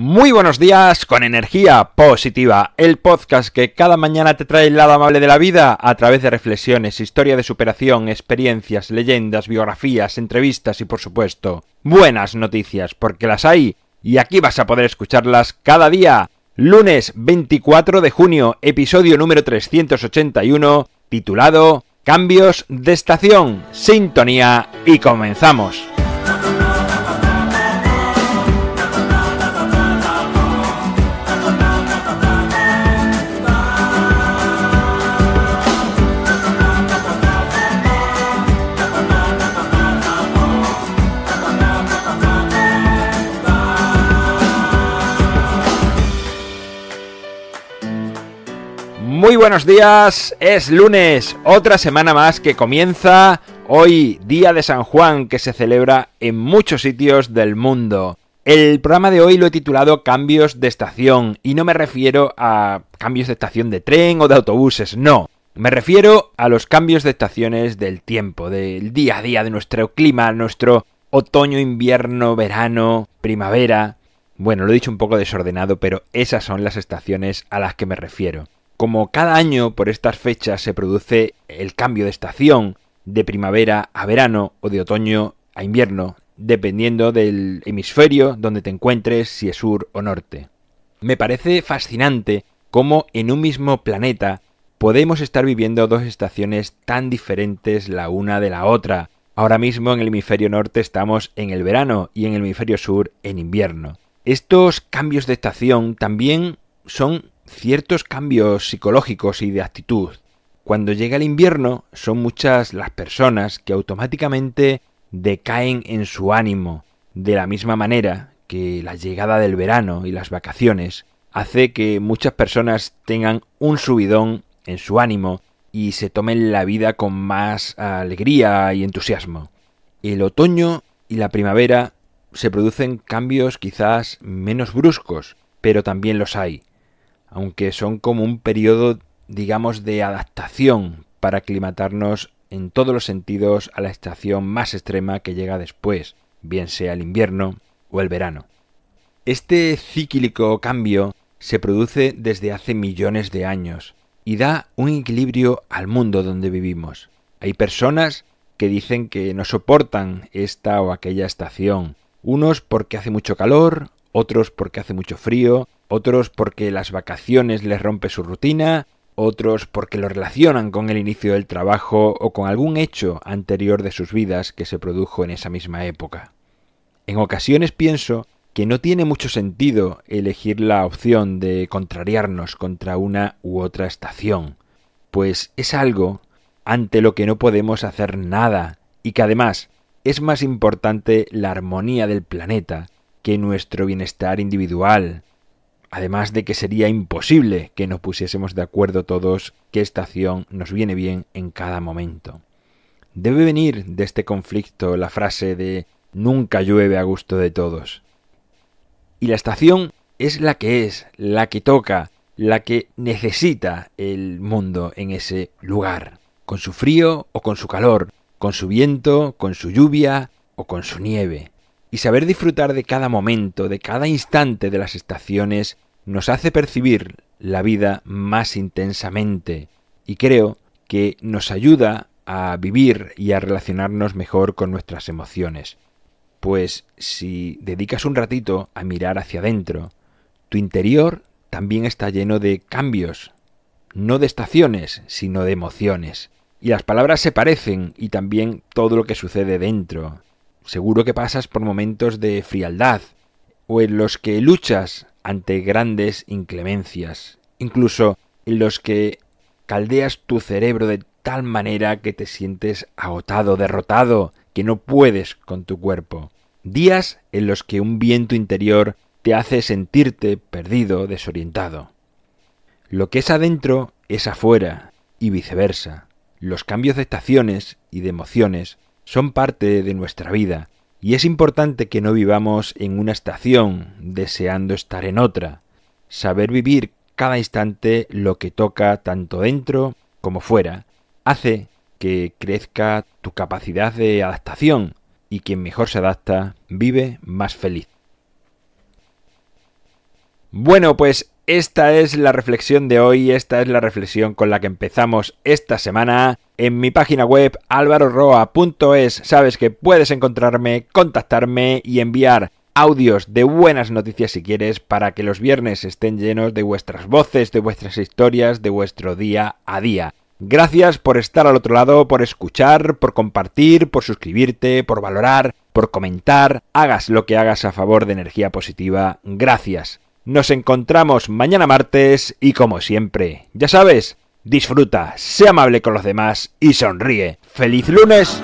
Muy buenos días con energía positiva, el podcast que cada mañana te trae el lado amable de la vida a través de reflexiones, historia de superación, experiencias, leyendas, biografías, entrevistas y por supuesto buenas noticias porque las hay y aquí vas a poder escucharlas cada día. Lunes 24 de junio, episodio número 381, titulado Cambios de estación, sintonía y comenzamos. Muy buenos días, es lunes, otra semana más que comienza hoy, Día de San Juan, que se celebra en muchos sitios del mundo. El programa de hoy lo he titulado Cambios de estación, y no me refiero a cambios de estación de tren o de autobuses, no. Me refiero a los cambios de estaciones del tiempo, del día a día, de nuestro clima, nuestro otoño, invierno, verano, primavera. Bueno, lo he dicho un poco desordenado, pero esas son las estaciones a las que me refiero. Como cada año por estas fechas se produce el cambio de estación de primavera a verano o de otoño a invierno, dependiendo del hemisferio donde te encuentres, si es sur o norte. Me parece fascinante cómo en un mismo planeta podemos estar viviendo dos estaciones tan diferentes la una de la otra. Ahora mismo en el hemisferio norte estamos en el verano y en el hemisferio sur en invierno. Estos cambios de estación también son ciertos cambios psicológicos y de actitud. Cuando llega el invierno son muchas las personas que automáticamente decaen en su ánimo, de la misma manera que la llegada del verano y las vacaciones hace que muchas personas tengan un subidón en su ánimo y se tomen la vida con más alegría y entusiasmo. El otoño y la primavera se producen cambios quizás menos bruscos, pero también los hay aunque son como un periodo, digamos, de adaptación para aclimatarnos en todos los sentidos a la estación más extrema que llega después, bien sea el invierno o el verano. Este cíclico cambio se produce desde hace millones de años y da un equilibrio al mundo donde vivimos. Hay personas que dicen que no soportan esta o aquella estación, unos porque hace mucho calor, otros porque hace mucho frío, otros porque las vacaciones les rompe su rutina, otros porque lo relacionan con el inicio del trabajo o con algún hecho anterior de sus vidas que se produjo en esa misma época. En ocasiones pienso que no tiene mucho sentido elegir la opción de contrariarnos contra una u otra estación, pues es algo ante lo que no podemos hacer nada y que además es más importante la armonía del planeta que nuestro bienestar individual, Además de que sería imposible que nos pusiésemos de acuerdo todos qué estación nos viene bien en cada momento. Debe venir de este conflicto la frase de nunca llueve a gusto de todos. Y la estación es la que es, la que toca, la que necesita el mundo en ese lugar, con su frío o con su calor, con su viento, con su lluvia o con su nieve y saber disfrutar de cada momento, de cada instante de las estaciones, nos hace percibir la vida más intensamente y creo que nos ayuda a vivir y a relacionarnos mejor con nuestras emociones. Pues si dedicas un ratito a mirar hacia adentro, tu interior también está lleno de cambios, no de estaciones, sino de emociones. Y las palabras se parecen y también todo lo que sucede dentro, seguro que pasas por momentos de frialdad o en los que luchas ante grandes inclemencias, incluso en los que caldeas tu cerebro de tal manera que te sientes agotado, derrotado, que no puedes con tu cuerpo. Días en los que un viento interior te hace sentirte perdido, desorientado. Lo que es adentro es afuera y viceversa. Los cambios de estaciones y de emociones son parte de nuestra vida y es importante que no vivamos en una estación deseando estar en otra. Saber vivir cada instante lo que toca tanto dentro como fuera hace que crezca tu capacidad de adaptación y quien mejor se adapta vive más feliz. Bueno, pues esta es la reflexión de hoy, esta es la reflexión con la que empezamos esta semana. En mi página web alvaroroa.es sabes que puedes encontrarme, contactarme y enviar audios de buenas noticias si quieres para que los viernes estén llenos de vuestras voces, de vuestras historias, de vuestro día a día. Gracias por estar al otro lado, por escuchar, por compartir, por suscribirte, por valorar, por comentar. Hagas lo que hagas a favor de energía positiva. Gracias. Nos encontramos mañana martes y como siempre, ya sabes, disfruta, sé amable con los demás y sonríe. ¡Feliz lunes!